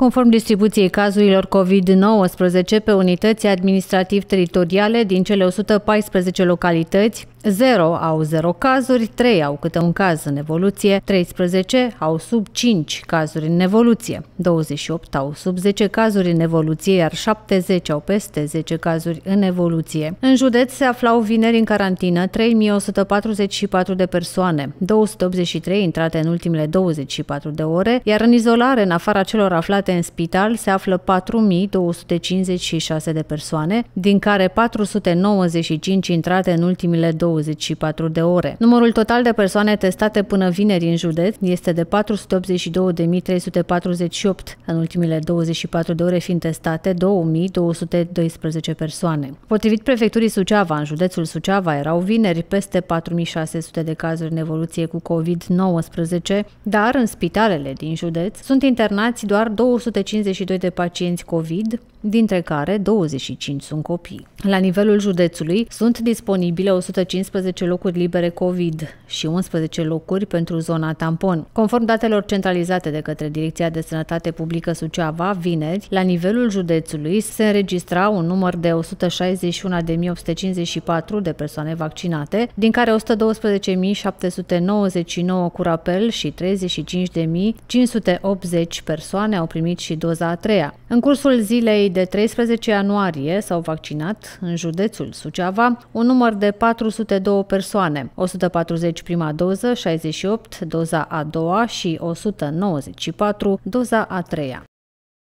Conform distribuției cazurilor COVID-19 pe unități administrativ-teritoriale din cele 114 localități, 0 au 0 cazuri, 3 au câte un caz în evoluție, 13 au sub 5 cazuri în evoluție, 28 au sub 10 cazuri în evoluție, iar 70 au peste 10 cazuri în evoluție. În județ se aflau vineri în carantină 3144 de persoane, 283 intrate în ultimele 24 de ore, iar în izolare, în afara celor aflate Astăzi, în spital se află 4.256 de persoane, din care 495 intrate în ultimile 24 de ore. Numărul total de persoane testate până vineri în județ este de 482.348, în ultimile 24 de ore fiind testate 2.212 persoane. Potrivit prefecturii Suceava, în județul Suceava erau vineri peste 4.600 de cazuri în evoluție cu COVID-19, dar în spitalele din județ sunt internați doar 200 252 de pacienți COVID, dintre care 25 sunt copii. La nivelul județului sunt disponibile 115 locuri libere COVID și 11 locuri pentru zona tampon. Conform datelor centralizate de către Direcția de Sănătate Publică Suceava, vineri, la nivelul județului se înregistra un număr de 161.854 de persoane vaccinate, din care 112.799 cu rapel și 35.580 persoane au primit primit și doza a treia. În cursul zilei de 13 ianuarie s-au vaccinat în județul Suceava un număr de 402 persoane, 140 prima doză, 68 doza a doua și 194 doza a treia.